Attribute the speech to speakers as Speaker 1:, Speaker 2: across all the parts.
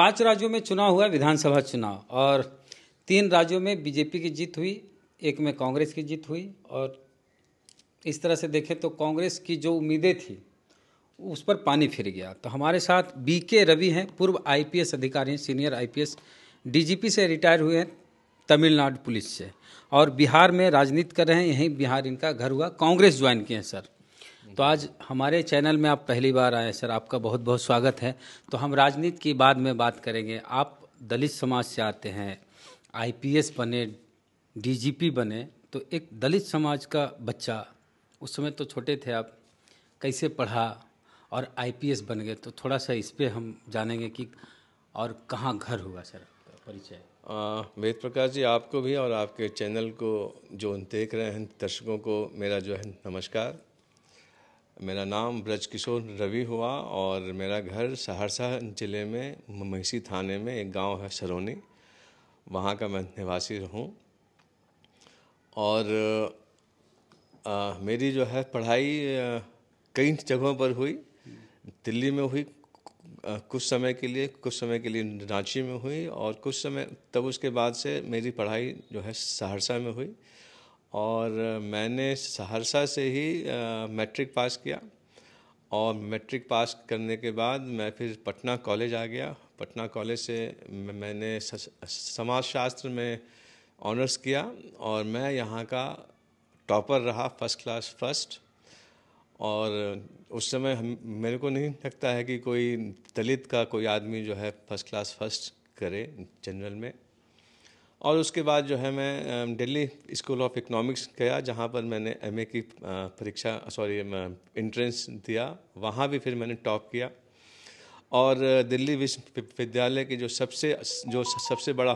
Speaker 1: पांच राज्यों में चुनाव हुआ विधानसभा चुनाव और तीन राज्यों में बीजेपी की जीत हुई एक में कांग्रेस की जीत हुई और इस तरह से देखें तो कांग्रेस की जो उम्मीदें थी उस पर पानी फिर गया तो हमारे साथ बी के रवि हैं पूर्व आईपीएस अधिकारी हैं सीनियर आईपीएस डीजीपी से रिटायर हुए हैं तमिलनाडु पुलिस से और बिहार में राजनीति कर रहे हैं यहीं बिहार इनका घर हुआ कांग्रेस ज्वाइन किए हैं सर तो आज हमारे चैनल में आप पहली बार आए सर आपका बहुत बहुत स्वागत है तो हम राजनीति की बाद में बात करेंगे आप दलित समाज से आते हैं आईपीएस बने डीजीपी बने तो एक दलित समाज का बच्चा उस समय तो छोटे थे आप कैसे पढ़ा और आईपीएस बन गए तो थोड़ा सा इस पर हम जानेंगे कि
Speaker 2: और कहाँ घर हुआ सर परिचय वेद प्रकाश जी आपको भी और आपके चैनल को जो देख रहे हैं दर्शकों को मेरा जो है नमस्कार मेरा नाम ब्रजकिशोर रवि हुआ और मेरा घर सहरसा ज़िले में महसी थाने में एक गांव है सरोनी वहाँ का मैं निवासी हूँ और आ, मेरी जो है पढ़ाई कई जगहों पर हुई दिल्ली में हुई कुछ समय के लिए कुछ समय के लिए रांची में हुई और कुछ समय तब उसके बाद से मेरी पढ़ाई जो है सहरसा में हुई और मैंने सहरसा से ही मैट्रिक पास किया और मैट्रिक पास करने के बाद मैं फिर पटना कॉलेज आ गया पटना कॉलेज से मैंने समाजशास्त्र में ऑनर्स किया और मैं यहाँ का टॉपर रहा फर्स्ट क्लास फर्स्ट और उस समय हम मेरे को नहीं लगता है कि कोई दलित का कोई आदमी जो है फर्स्ट क्लास फर्स्ट करे जनरल में और उसके बाद जो है मैं दिल्ली स्कूल ऑफ इकोनॉमिक्स गया जहाँ पर मैंने एम की परीक्षा सॉरी इंट्रेंस दिया वहाँ भी फिर मैंने टॉप किया और दिल्ली विश्वविद्यालय के जो सबसे जो सबसे बड़ा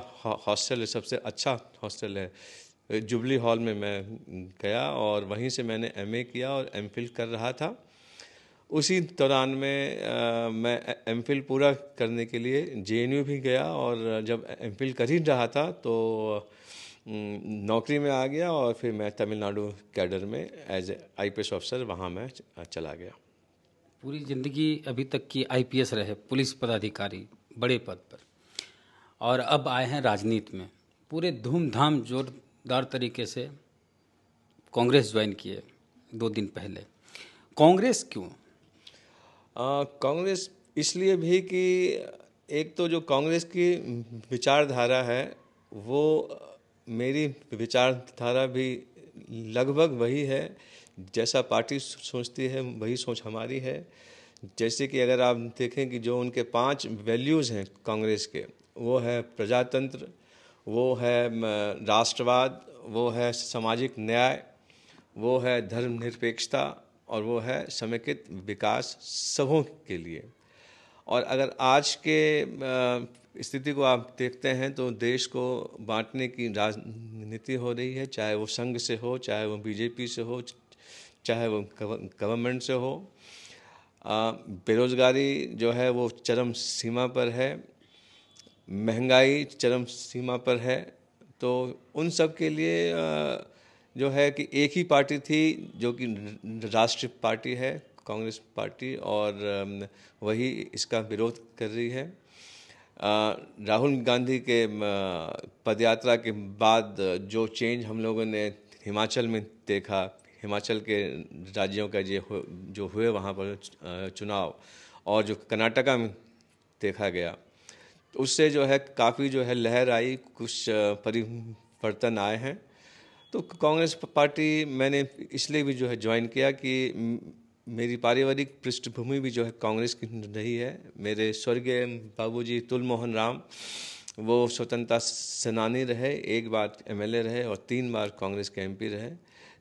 Speaker 2: हॉस्टल है सबसे अच्छा हॉस्टल है जुबली हॉल में मैं गया और वहीं से मैंने एम किया और एम कर रहा था उसी दौरान में आ, मैं एम पूरा करने के लिए जे भी गया और जब एम कर ही रहा था तो नौकरी में आ गया और फिर मैं तमिलनाडु कैडर में एज ए आई ऑफिसर वहाँ मैं चला गया
Speaker 1: पूरी ज़िंदगी अभी तक की आईपीएस रहे पुलिस पदाधिकारी बड़े पद पर और अब आए हैं राजनीति में पूरे धूमधाम जोरदार तरीके से कांग्रेस ज्वाइन किए दो दिन पहले कांग्रेस
Speaker 2: क्यों कांग्रेस इसलिए भी कि एक तो जो कांग्रेस की विचारधारा है वो मेरी विचारधारा भी लगभग वही है जैसा पार्टी सोचती है वही सोच हमारी है जैसे कि अगर आप देखें कि जो उनके पांच वैल्यूज़ हैं कांग्रेस के वो है प्रजातंत्र वो है राष्ट्रवाद वो है सामाजिक न्याय वो है धर्मनिरपेक्षता और वो है समेकित विकास सबों के लिए और अगर आज के स्थिति को आप देखते हैं तो देश को बांटने की राजनीति हो रही है चाहे वो संघ से हो चाहे वो बीजेपी से हो चाहे वो गवर्नमेंट से हो बेरोज़गारी जो है वो चरम सीमा पर है महंगाई चरम सीमा पर है तो उन सब के लिए आ, जो है कि एक ही पार्टी थी जो कि राष्ट्रीय पार्टी है कांग्रेस पार्टी और वही इसका विरोध कर रही है राहुल गांधी के पदयात्रा के बाद जो चेंज हम लोगों ने हिमाचल में देखा हिमाचल के राज्यों का जो जो हुए वहाँ पर चुनाव और जो कर्नाटका में देखा गया तो उससे जो है काफ़ी जो है लहर आई कुछ परिवर्तन आए हैं तो कांग्रेस पार्टी मैंने इसलिए भी जो है ज्वाइन किया कि मेरी पारिवारिक पृष्ठभूमि भी जो है कांग्रेस की नहीं है मेरे स्वर्गीय बाबूजी तुल मोहन राम वो स्वतंत्रता सेनानी रहे एक बार एमएलए रहे और तीन बार कांग्रेस के एमपी रहे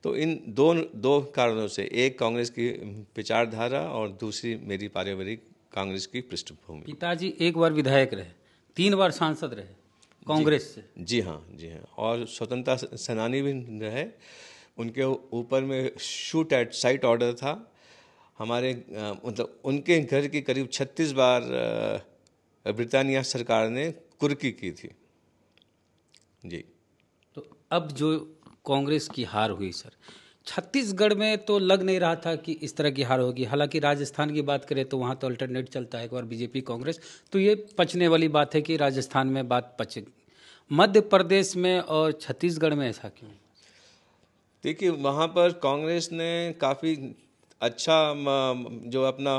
Speaker 2: तो इन दो दो कारणों से एक कांग्रेस की विचारधारा और दूसरी मेरी पारिवारिक कांग्रेस की पृष्ठभूमि पिताजी एक बार विधायक रहे
Speaker 1: तीन बार सांसद रहे
Speaker 2: कांग्रेस से जी हाँ जी हाँ और स्वतंत्रता सेनानी भी रहे उनके ऊपर में शूट एट साइट ऑर्डर था हमारे मतलब उनके घर के करीब 36 बार ब्रिटानिया सरकार ने कुर्की की थी जी
Speaker 1: तो अब जो कांग्रेस की हार हुई सर छत्तीसगढ़ में तो लग नहीं रहा था कि इस तरह की हार होगी हालांकि राजस्थान की बात करें तो वहाँ तो अल्टरनेट चलता है एक बार बीजेपी कांग्रेस तो ये पचने वाली बात है कि राजस्थान में बात पच मध्य प्रदेश में और छत्तीसगढ़ में ऐसा क्यों
Speaker 2: देखिए वहाँ पर कांग्रेस ने काफ़ी अच्छा जो अपना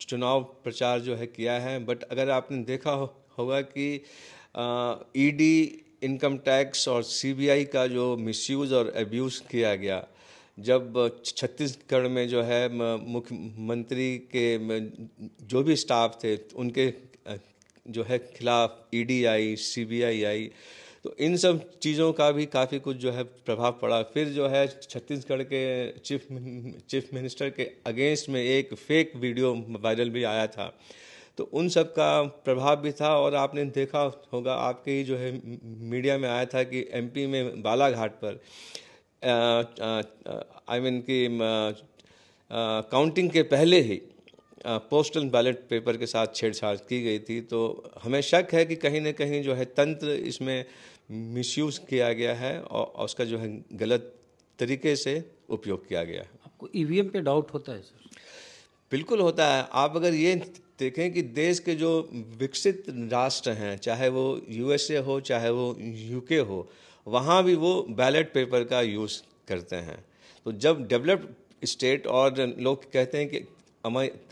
Speaker 2: चुनाव प्रचार जो है किया है बट अगर आपने देखा हो, होगा कि ईडी इनकम टैक्स और सीबीआई का जो मिसयूज़ और एब्यूज़ किया गया जब छत्तीसगढ़ में जो है मुख्यमंत्री के जो भी स्टाफ थे उनके जो है खिलाफ ईडी e आई सीबीआई आई तो इन सब चीज़ों का भी काफ़ी कुछ जो है प्रभाव पड़ा फिर जो है छत्तीसगढ़ के चीफ चीफ मिनिस्टर के अगेंस्ट में एक फेक वीडियो वायरल भी आया था तो उन सब का प्रभाव भी था और आपने देखा होगा आपके ही जो है मीडिया में आया था कि एमपी में बालाघाट पर आई मीन कि काउंटिंग के पहले ही पोस्टल बैलेट पेपर के साथ छेड़छाड़ की गई थी तो हमें शक है कि कहीं ना कहीं जो है तंत्र इसमें मिसयूज किया गया है और उसका जो है गलत तरीके से उपयोग किया गया है
Speaker 1: आपको ईवीएम e पे डाउट होता है सर
Speaker 2: बिल्कुल होता है आप अगर ये देखें कि देश के जो विकसित राष्ट्र हैं चाहे वो यूएसए हो चाहे वो यूके हो वहाँ भी वो बैलेट पेपर का यूज़ करते हैं तो जब डेवलप स्टेट और लोग कहते हैं कि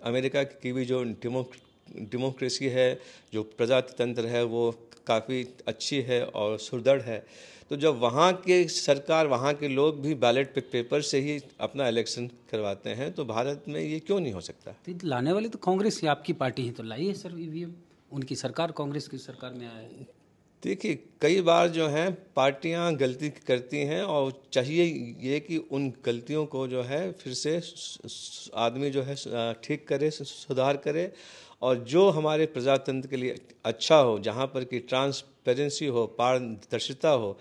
Speaker 2: अमेरिका की भी जो डेमोक्रेसी है जो प्रजातंत्र है वो काफ़ी अच्छी है और सुदृढ़ है तो जब वहाँ के सरकार वहाँ के लोग भी बैलेट पेपर से ही अपना इलेक्शन करवाते हैं तो भारत में ये क्यों नहीं हो सकता
Speaker 1: तो, तो लाने वाली तो कांग्रेस ही आपकी पार्टी तो है तो लाइए सर ई उनकी सरकार कांग्रेस की सरकार में आया है
Speaker 2: देखिए कई बार जो हैं पार्टियां गलती करती हैं और चाहिए ये कि उन गलतियों को जो है फिर से आदमी जो है ठीक करे सुधार करे और जो हमारे प्रजातंत्र के लिए अच्छा हो जहाँ पर कि ट्रांसपेरेंसी हो पारदर्शिता हो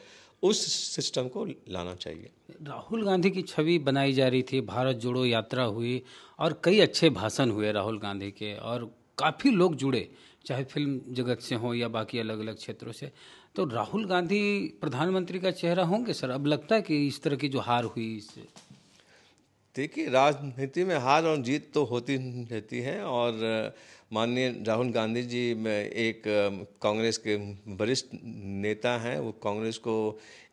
Speaker 2: उस सिस्टम को लाना चाहिए
Speaker 1: राहुल गांधी की छवि बनाई जा रही थी भारत जोड़ो यात्रा हुई और कई अच्छे भाषण हुए राहुल गांधी के और काफ़ी लोग जुड़े चाहे फिल्म जगत से हों या बाकी अलग अलग क्षेत्रों से तो राहुल गांधी प्रधानमंत्री का चेहरा होंगे सर
Speaker 2: अब लगता है कि इस तरह की जो हार हुई इससे देखिए राजनीति में हार और जीत तो होती रहती है और माननीय राहुल गांधी जी एक कांग्रेस के वरिष्ठ नेता हैं वो कांग्रेस को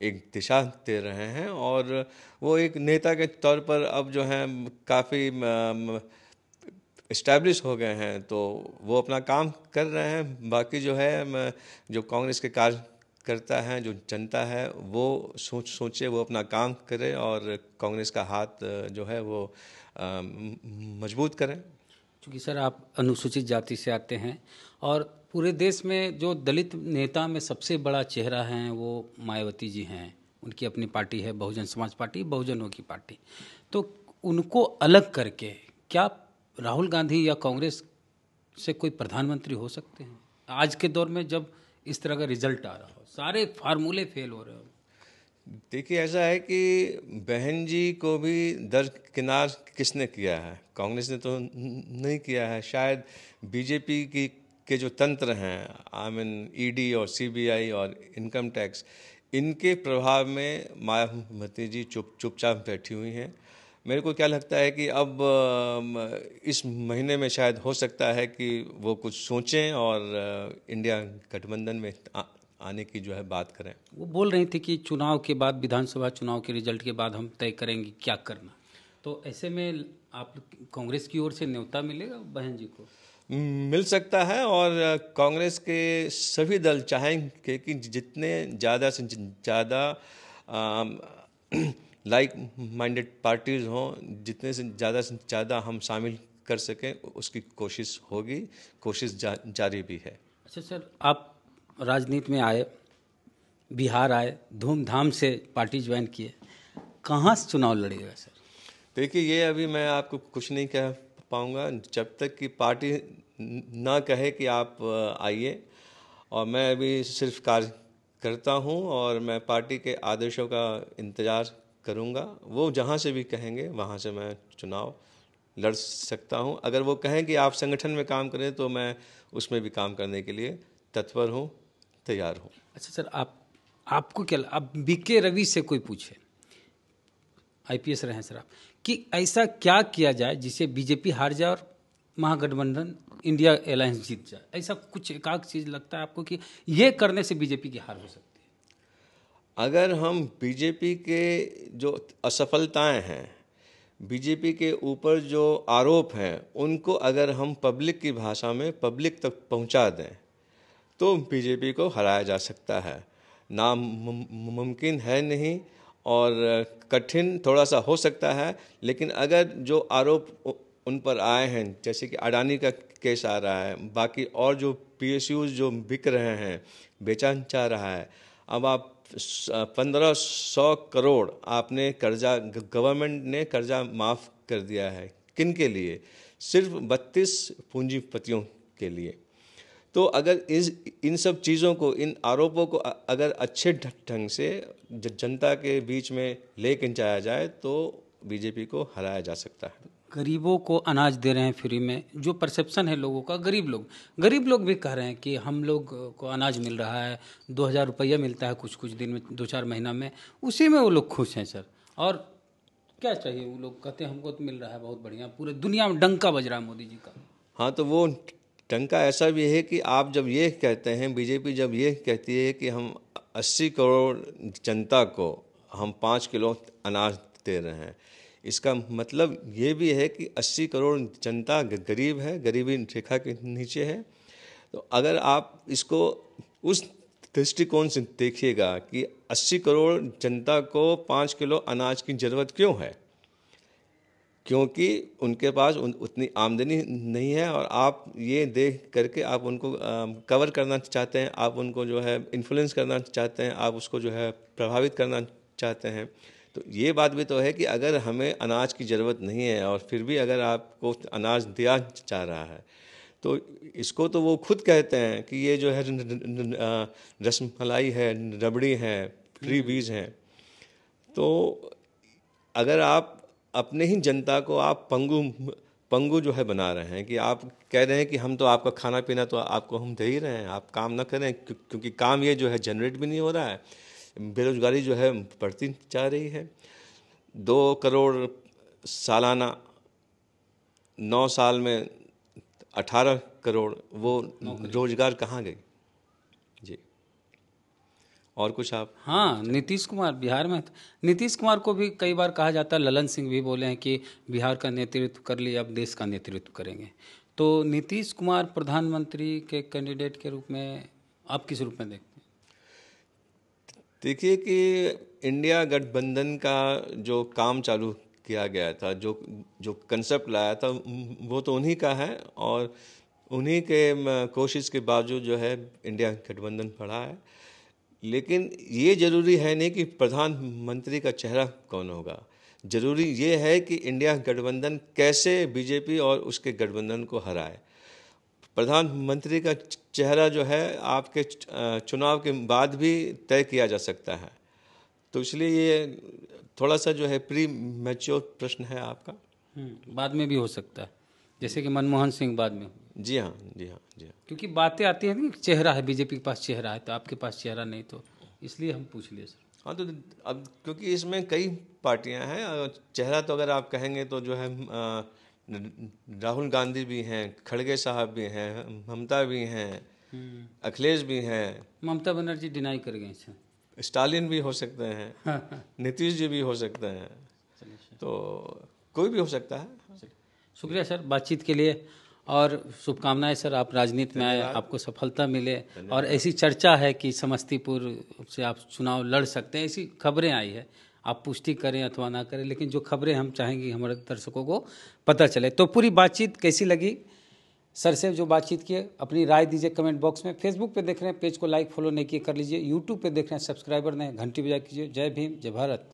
Speaker 2: एक दिशा दे रहे हैं और वो एक नेता के तौर पर अब जो हैं काफ़ी इस्टेब्लिश हो गए हैं तो वो अपना काम कर रहे हैं बाकी जो है जो कांग्रेस के कार्य करता है जो जनता है वो सोच सोचे वो अपना काम करे और कांग्रेस का हाथ जो है वो मजबूत करें चूँकि सर आप अनुसूचित जाति से आते हैं और पूरे
Speaker 1: देश में जो दलित नेता में सबसे बड़ा चेहरा है वो मायावती जी हैं उनकी अपनी पार्टी है बहुजन समाज पार्टी बहुजनों की पार्टी तो उनको अलग करके क्या राहुल गांधी या कांग्रेस से कोई प्रधानमंत्री हो सकते हैं आज के दौर में जब इस तरह का रिजल्ट आ रहा हो सारे फार्मूले फेल हो रहे हो
Speaker 2: देखिए ऐसा है कि बहन जी को भी दरकिनार किसने किया है कांग्रेस ने तो नहीं किया है शायद बीजेपी की के जो तंत्र हैं आई मीन ईडी और सीबीआई और इनकम टैक्स इनके प्रभाव में मायावती जी चुप चुपचाप बैठी हुई हैं मेरे को क्या लगता है कि अब इस महीने में शायद हो सकता है कि वो कुछ सोचें और इंडिया गठबंधन में आने की जो है बात करें वो
Speaker 1: बोल रही थी कि चुनाव के बाद विधानसभा चुनाव के रिजल्ट के बाद हम तय करेंगे क्या करना तो ऐसे में आप
Speaker 2: कांग्रेस की ओर से न्योता मिलेगा बहन जी को मिल सकता है और कांग्रेस के सभी दल चाहेंगे कि जितने ज़्यादा से ज़्यादा लाइक माइंडेड पार्टीज़ हों जितने से ज़्यादा से ज़्यादा हम शामिल कर सकें उसकी कोशिश होगी कोशिश जा, जारी भी है
Speaker 1: अच्छा सर आप
Speaker 2: राजनीति में आए बिहार आए धूमधाम से पार्टी ज्वाइन किए कहाँ से चुनाव लड़ेगा सर देखिए ये अभी मैं आपको कुछ नहीं कह पाऊँगा जब तक कि पार्टी ना कहे कि आप आइए और मैं अभी सिर्फ कार्य करता हूँ और मैं पार्टी के आदेशों का इंतज़ार करूँगा वो जहाँ से भी कहेंगे वहाँ से मैं चुनाव लड़ सकता हूँ अगर वो कहें कि आप संगठन में काम करें तो मैं उसमें भी काम करने के लिए तत्पर हूँ तैयार हूँ अच्छा सर आप आपको क्या आप बी के रवि से
Speaker 1: कोई पूछे आईपीएस रहे हैं सर आप कि ऐसा क्या किया जाए जिसे बीजेपी हार जाए और महागठबंधन इंडिया एलायंस जीत जाए ऐसा कुछ एकाक चीज़ लगता है आपको कि ये करने से बीजेपी की हार हो सकती है
Speaker 2: अगर हम बीजेपी के जो असफलताएं हैं बीजेपी के ऊपर जो आरोप हैं उनको अगर हम पब्लिक की भाषा में पब्लिक तक पहुंचा दें तो बीजेपी को हराया जा सकता है नाम मुमकिन है नहीं और कठिन थोड़ा सा हो सकता है लेकिन अगर जो आरोप उन पर आए हैं जैसे कि अडानी का केस आ रहा है बाकी और जो पी जो बिक रहे हैं बेचा जा रहा है अब आप पंद्रह सौ करोड़ आपने कर्जा गवर्नमेंट ने कर्जा माफ़ कर दिया है किन के लिए सिर्फ बत्तीस पूंजीपतियों के लिए तो अगर इस इन सब चीज़ों को इन आरोपों को अगर अच्छे ढंग से जनता के बीच में ले कर जाया जाए तो बीजेपी को हराया जा सकता है
Speaker 1: गरीबों को अनाज दे रहे हैं फ्री में जो परसेप्शन है लोगों का गरीब लोग गरीब लोग भी कह रहे हैं कि हम लोग को अनाज मिल रहा है दो हज़ार रुपया मिलता है कुछ कुछ दिन में दो चार महीना में उसी
Speaker 2: में वो लोग खुश हैं सर
Speaker 1: और क्या चाहिए वो लोग कहते हैं हमको तो मिल रहा है बहुत बढ़िया पूरे दुनिया में डंका बज रहा है मोदी जी का
Speaker 2: हाँ तो वो डंका ऐसा भी है कि आप जब ये कहते हैं बीजेपी जब ये कहती है कि हम अस्सी करोड़ जनता को हम पाँच किलो अनाज दे रहे हैं इसका मतलब ये भी है कि 80 करोड़ जनता गरीब है गरीबी रेखा के नीचे है तो अगर आप इसको उस दृष्टिकोण से देखिएगा कि 80 करोड़ जनता को पाँच किलो अनाज की ज़रूरत क्यों है क्योंकि उनके पास उन, उतनी आमदनी नहीं है और आप ये देख करके आप उनको कवर करना चाहते हैं आप उनको जो है इन्फ्लुएंस करना चाहते हैं आप उसको जो है प्रभावित करना चाहते हैं तो ये बात भी तो है कि अगर हमें अनाज की ज़रूरत नहीं है और फिर भी अगर आपको अनाज दिया जा रहा है तो इसको तो वो खुद कहते हैं कि ये जो है रस मलाई है रबड़ी है फ्री हम्म। बीज हैं तो अगर आप अपने ही जनता को आप पंगु पंगु जो है बना रहे हैं कि आप कह रहे हैं कि हम तो आपका खाना पीना तो आपको हम दे ही रहे हैं आप काम ना करें क्योंकि काम ये जो है जनरेट भी नहीं हो रहा है बेरोजगारी जो है बढ़ती जा रही है दो करोड़ सालाना नौ साल में अठारह करोड़ वो रोजगार कहाँ गए जी और कुछ आप हाँ नीतीश कुमार बिहार में
Speaker 1: तो, नीतीश कुमार को भी कई बार कहा जाता है ललन सिंह भी बोले हैं कि बिहार का नेतृत्व कर लिए अब देश का नेतृत्व करेंगे तो नीतीश कुमार प्रधानमंत्री के कैंडिडेट के रूप में आप किस रूप में देखते
Speaker 2: देखिए कि इंडिया गठबंधन का जो काम चालू किया गया था जो जो कंसेप्ट लाया था वो तो उन्हीं का है और उन्हीं के कोशिश के बावजूद जो है इंडिया गठबंधन पड़ा है लेकिन ये ज़रूरी है नहीं कि प्रधानमंत्री का चेहरा कौन होगा ज़रूरी ये है कि इंडिया गठबंधन कैसे बीजेपी और उसके गठबंधन को हराए प्रधानमंत्री का चेहरा जो है आपके चुनाव के बाद भी तय किया जा सकता है तो इसलिए ये थोड़ा सा जो है प्री मैच्योर प्रश्न है आपका हम्म, बाद में भी हो
Speaker 1: सकता है जैसे कि मनमोहन सिंह बाद में जी हाँ जी हाँ जी हाँ क्योंकि बातें आती हैं ना चेहरा
Speaker 2: है बीजेपी के पास चेहरा है तो आपके पास चेहरा नहीं तो इसलिए हम पूछ लिए सर हाँ तो अब क्योंकि इसमें कई पार्टियां हैं चेहरा तो अगर आप कहेंगे तो जो है आ, राहुल गांधी भी हैं खड़गे साहब भी हैं ममता भी हैं हम्म। अखिलेश भी हैं ममता बनर्जी डिनाई कर गए स्टालिन भी हो सकते हैं नीतीश जी भी हो सकते हैं तो कोई भी हो सकता है
Speaker 1: शुक्रिया सर बातचीत के लिए और शुभकामनाएं सर आप राजनीति में आए आपको सफलता मिले और ऐसी चर्चा है कि समस्तीपुर से आप चुनाव लड़ सकते हैं ऐसी खबरें आई है आप पुष्टि करें अथवा ना करें लेकिन जो खबरें हम चाहेंगे हमारे दर्शकों को पता चले तो पूरी बातचीत कैसी लगी सर से जो बातचीत किए अपनी राय दीजिए कमेंट बॉक्स में फेसबुक पे देख रहे हैं पेज को लाइक फॉलो नहीं किए कर लीजिए यूट्यूब पे देख रहे हैं सब्सक्राइबर नहीं घंटी बजा कीजिए जय भीम जय भारत